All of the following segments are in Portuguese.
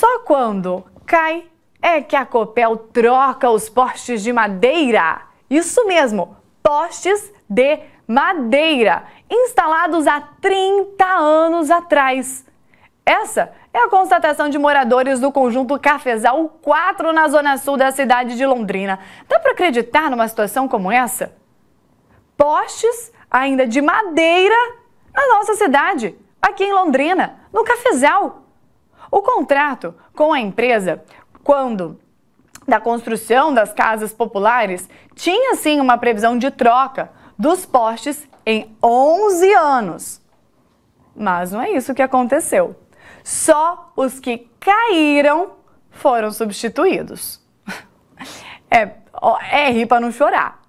Só quando cai é que a Copel troca os postes de madeira. Isso mesmo, postes de madeira, instalados há 30 anos atrás. Essa é a constatação de moradores do conjunto Cafezal 4 na zona sul da cidade de Londrina. Dá para acreditar numa situação como essa? Postes ainda de madeira na nossa cidade, aqui em Londrina, no Cafezal. O contrato com a empresa, quando da construção das casas populares, tinha sim uma previsão de troca dos postes em 11 anos. Mas não é isso que aconteceu. Só os que caíram foram substituídos. É, é rir para não chorar.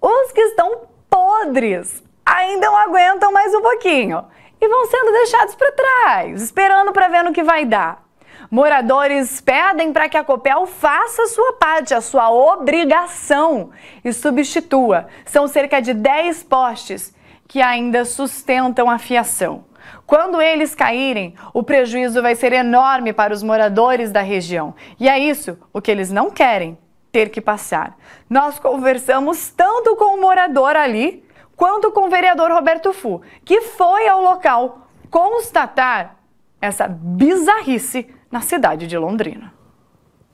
Os que estão podres ainda não aguentam mais um pouquinho e vão sendo deixados para trás, esperando para ver no que vai dar. Moradores pedem para que a Copel faça sua parte, a sua obrigação e substitua. São cerca de 10 postes que ainda sustentam a fiação. Quando eles caírem, o prejuízo vai ser enorme para os moradores da região. E é isso o que eles não querem ter que passar. Nós conversamos tanto com o morador ali quanto com o vereador Roberto Fu, que foi ao local constatar essa bizarrice na cidade de Londrina.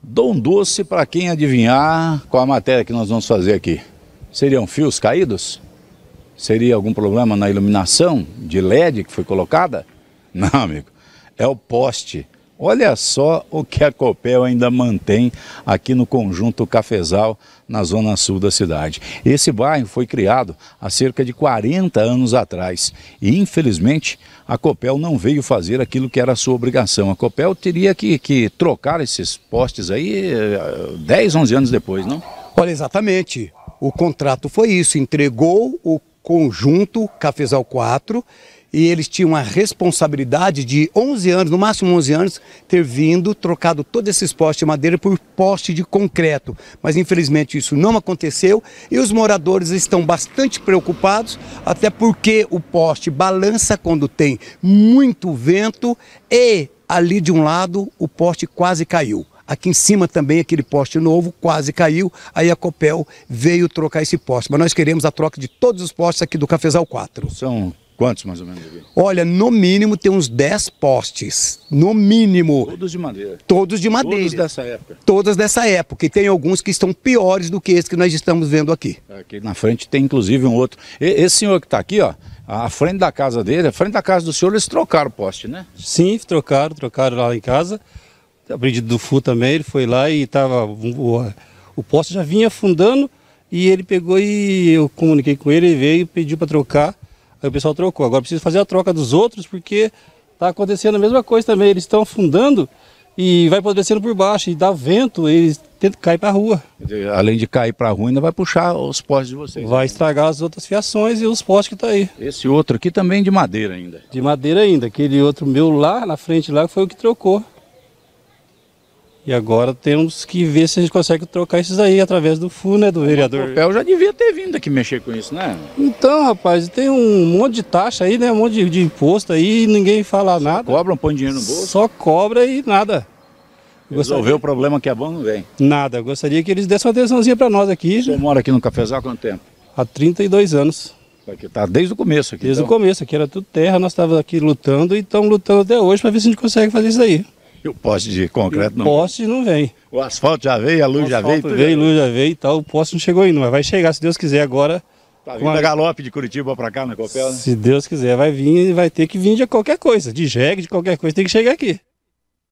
Dom doce para quem adivinhar qual a matéria que nós vamos fazer aqui. Seriam fios caídos? Seria algum problema na iluminação de LED que foi colocada? Não, amigo. É o poste Olha só o que a Copel ainda mantém aqui no conjunto Cafezal, na zona sul da cidade. Esse bairro foi criado há cerca de 40 anos atrás e, infelizmente, a Copel não veio fazer aquilo que era a sua obrigação. A Copel teria que, que trocar esses postes aí 10, eh, 11 anos depois, não? Olha, exatamente. O contrato foi isso, entregou o conjunto Cafezal 4 e eles tinham a responsabilidade de 11 anos, no máximo 11 anos, ter vindo, trocado todos esses postes de madeira por poste de concreto. Mas infelizmente isso não aconteceu e os moradores estão bastante preocupados, até porque o poste balança quando tem muito vento e ali de um lado o poste quase caiu. Aqui em cima também aquele poste novo quase caiu, aí a Copel veio trocar esse poste. Mas nós queremos a troca de todos os postes aqui do Cafezal 4. São Quantos mais ou menos? Olha, no mínimo tem uns 10 postes. No mínimo. Todos de madeira. Todos de madeira. Todos dessa época. Todas dessa época. E tem alguns que estão piores do que esse que nós estamos vendo aqui. Aqui na frente tem inclusive um outro. esse senhor que está aqui, ó, a frente da casa dele, a frente da casa do senhor, eles trocaram o poste, né? Sim, trocaram, trocaram lá em casa. Aprendido do Fu também, ele foi lá e estava. O, o poste já vinha afundando e ele pegou e eu comuniquei com ele, ele veio e pediu para trocar Aí o pessoal trocou. Agora preciso fazer a troca dos outros porque tá acontecendo a mesma coisa também. Eles estão afundando e vai apodrecendo por baixo e dá vento, eles tentam cair para a rua. Além de cair para a rua, ainda vai puxar os postes de vocês. Vai né? estragar as outras fiações e os postes que tá aí. Esse outro aqui também de madeira ainda. De madeira ainda, aquele outro meu lá na frente lá foi o que trocou. E agora temos que ver se a gente consegue trocar esses aí através do FU, né, do vereador. O papel já devia ter vindo aqui mexer com isso, né? Então, rapaz, tem um monte de taxa aí, né, um monte de, de imposto aí e ninguém fala Só nada. Cobram, põe dinheiro no bolso. Só cobra e nada. Resolver o problema que é bom não vem. Nada, eu gostaria que eles dessem uma atençãozinha para nós aqui. Você né? mora aqui no Cafezal há quanto tempo? Há 32 anos. Aqui tá desde o começo aqui. Desde então. o começo, aqui era tudo terra, nós estávamos aqui lutando e estamos lutando até hoje para ver se a gente consegue fazer isso aí. E o poste de concreto não? O poste não vem. O asfalto já veio, a luz já veio? Tudo veio, a luz já veio e tal. O poste não chegou ainda, mas vai chegar, se Deus quiser, agora. Tá vindo a... galope de Curitiba para cá na Copel, né? Se Deus quiser, vai vir e vai ter que vir de qualquer coisa, de jegue, de qualquer coisa, tem que chegar aqui.